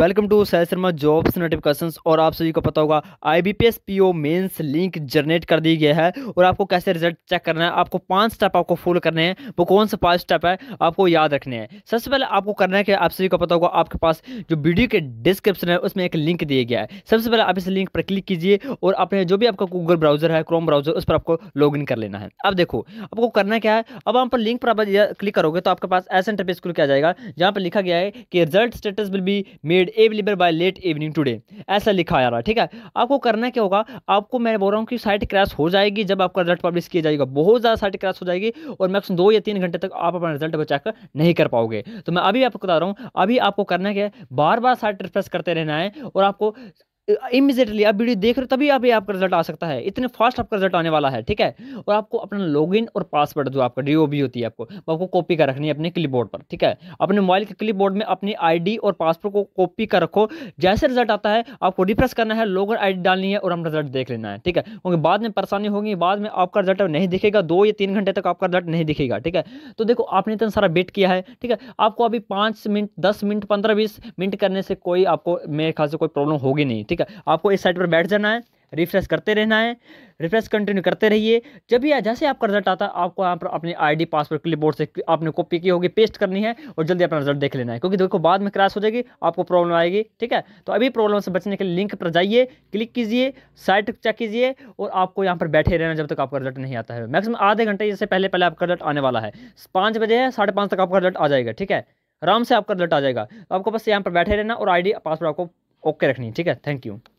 welcome to सह Sharma jobs notification और आप सभी को पता होगा I B P S P O mains link generate कर दी गया है और आपको कैसे रिजल्ट चेक करना है आपको पांच स्टेप आपको फॉलो करने हैं वो कौन से पांच स्टेप है आपको याद रखने हैं सबसे पहले आपको करना है कि आप सभी को पता होगा आपके पास जो वीडियो के डिस्क्रिप्शन है उसमें एक लिंक दिया गया है सबसे पहले आप इस लिंक पर क्लिक कीजिए और अपने जो भी आपका गूगल ब्राउजर है क्रोम ब्राउजर उस पर आपको लॉग इन कर लेना है अब देखो आपको करना क्या है अब आप लिंक पर आप क्लिक करोगे तो आपके पास ऐसे इंटरफेस खुल किया जाएगा जहाँ पर लिखा गया है कि result status will be made available by late evening today ऐसा लिखा आ रहा है ठीक है आपको करना क्या होगा आपको मैं बोल रहा हूँ कि साइट क्रैश हो जाएगी जब आपका रिजल्ट पब्लिश किया जाएगा बहुत ज़्यादा साइट क्रैश हो जाएगी और मैक्सिमम दो या तीन घंटे तक आप अपना रिजल्ट बचाकर नहीं कर पाओगे तो मैं अभी आपको बता रहा हूँ अभी आपको करना क्या है बार बार साइट रिफ्रेश करते रहना है और आपको इमिजिएटली आप वीडियो देख रहे हो तभी आप आपका रिजल्ट आ सकता है इतने फास्ट आपका रिजल्ट आने वाला है ठीक है और आपको अपना लॉगिन और पासवर्ड जो आपका डी होती है आपको वो आपको कॉपी कर रखनी है अपने क्लिपबोर्ड पर ठीक है अपने मोबाइल के क्लिपबोर्ड में अपनी आईडी और पासवर्ड को कॉपी कर रखो जैसे रिजल्ट आता है आपको रिफ्रेस करना है लॉगर आई डालनी है और हम रिजल्ट देख लेना है ठीक है क्योंकि बाद में परेशानी होगी बाद में आपका रिजल्ट नहीं दिखेगा दो या तीन घंटे तक आपका रिजल्ट नहीं दिखेगा ठीक है तो देखो आपने इतना सारा वेट किया है ठीक है आपको अभी पाँच मिनट दस मिनट पंद्रह बीस मिनट करने से कोई आपको मेरे ख्याल से कोई प्रॉब्लम होगी नहीं ठीक है आपको इस साइट पर बैठ जाना है रिफ्रेश करते रहना है रिफ्रेश कंटिन्यू करते रहिए जब भी जैसे आपका रिजल्ट आता है आपको यहाँ पर अपनी आईडी पासवर्ड क्लिपबोर्ड से आपने कॉपी की होगी पेस्ट करनी है और जल्दी अपना रिजल्ट देख लेना है क्योंकि देखो बाद में क्रैश हो जाएगी आपको प्रॉब्लम आएगी ठीक है तो अभी प्रॉब्लम से बचने के लिए लिंक पर जाइए क्लिक कीजिए साइट चेक कीजिए और आपको यहाँ पर बैठे रहना जब तक आपका रिजल्ट नहीं आता है मैक्सिमम आधे घंटे इससे पहले पहले आपका रिजल्ट आने वाला है पाँच बजे है साढ़े तक आपका रिजल्ट आ जाएगा ठीक है आराम से आपका रिजल्ट आ जाएगा तो आपको बस यहाँ पर बैठे रहना और आईडी पासवर्ड आपको ओके रखनी ठीक है थैंक यू